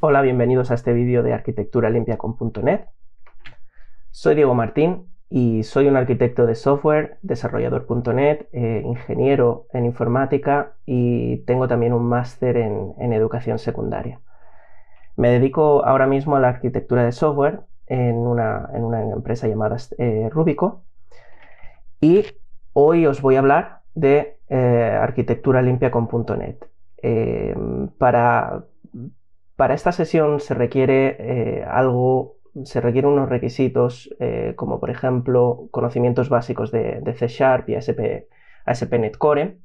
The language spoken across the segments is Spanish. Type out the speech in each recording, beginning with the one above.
Hola, bienvenidos a este vídeo de arquitectura limpia con Soy Diego Martín y soy un arquitecto de software, desarrollador.net, eh, ingeniero en informática y tengo también un máster en, educación secundaria. Me dedico ahora mismo a la arquitectura de software en una, en una empresa llamada eh, Rubico y hoy os voy a hablar de eh, arquitectura limpia con eh, para para esta sesión se requiere eh, algo, se requieren unos requisitos eh, como por ejemplo conocimientos básicos de, C Sharp y ASP, ASP.NET Core.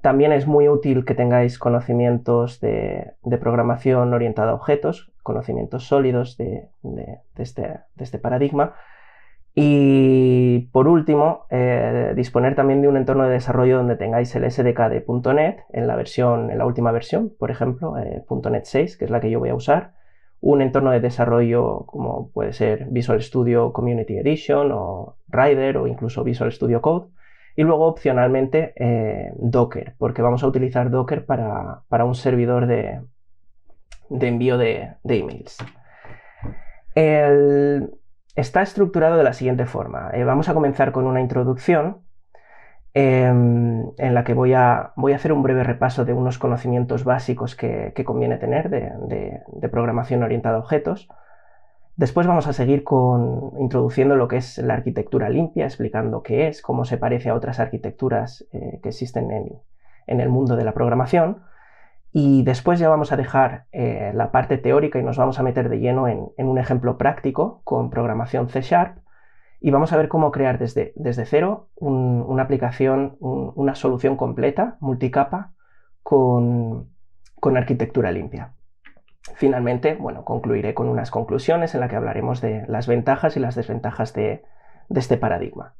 También es muy útil que tengáis conocimientos de, programación orientada a objetos, conocimientos sólidos de, este, este paradigma, y por último, eh, disponer también de un entorno de desarrollo donde tengáis el SDK de .NET en la, versión, en la última versión, por ejemplo, eh, .NET 6, que es la que yo voy a usar, un entorno de desarrollo como puede ser Visual Studio Community Edition o Rider o incluso Visual Studio Code, y luego opcionalmente eh, Docker, porque vamos a utilizar Docker para, un servidor de, envío de, de emails. El, está estructurado de la siguiente forma. Eh, vamos a comenzar con una introducción em, en la que voy a, hacer un breve repaso de unos conocimientos básicos que, conviene tener de, programación orientada a objetos. Después vamos a seguir con introduciendo lo que es la arquitectura limpia, explicando qué es, cómo se parece a otras arquitecturas eh, que existen en el mundo de la programación. Y después ya vamos a dejar eh, la parte teórica y nos vamos a meter de lleno en, un ejemplo práctico con programación C Sharp y vamos a ver cómo crear desde, desde cero una aplicación, una solución completa, multicapa, con, arquitectura limpia. Finalmente, bueno, concluiré con unas conclusiones en las que hablaremos de las ventajas y las desventajas de, este paradigma.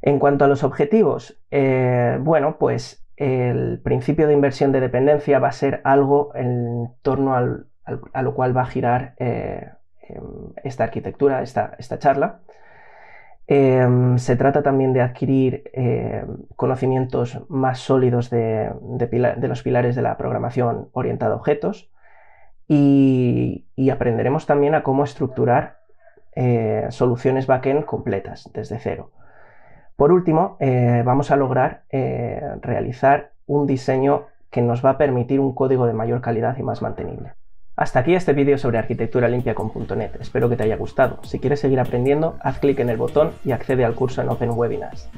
En cuanto a los objetivos, eh, bueno, pues el principio de inversión de dependencia va a ser algo en torno a lo cual va a girar eh, em, esta arquitectura, esta, charla. Em, se trata también de adquirir em, conocimientos más sólidos de, los pilares de la programación orientada a objetos y, y aprenderemos también a cómo estructurar eh, soluciones backend completas desde cero. Por último, eh, vamos a lograr eh, realizar un diseño que nos va a permitir un código de mayor calidad y más mantenible. Hasta aquí este vídeo sobre arquitectura limpia con .NET. Espero que te haya gustado. Si quieres seguir aprendiendo, haz clic en el botón y accede al curso en Open Webinars.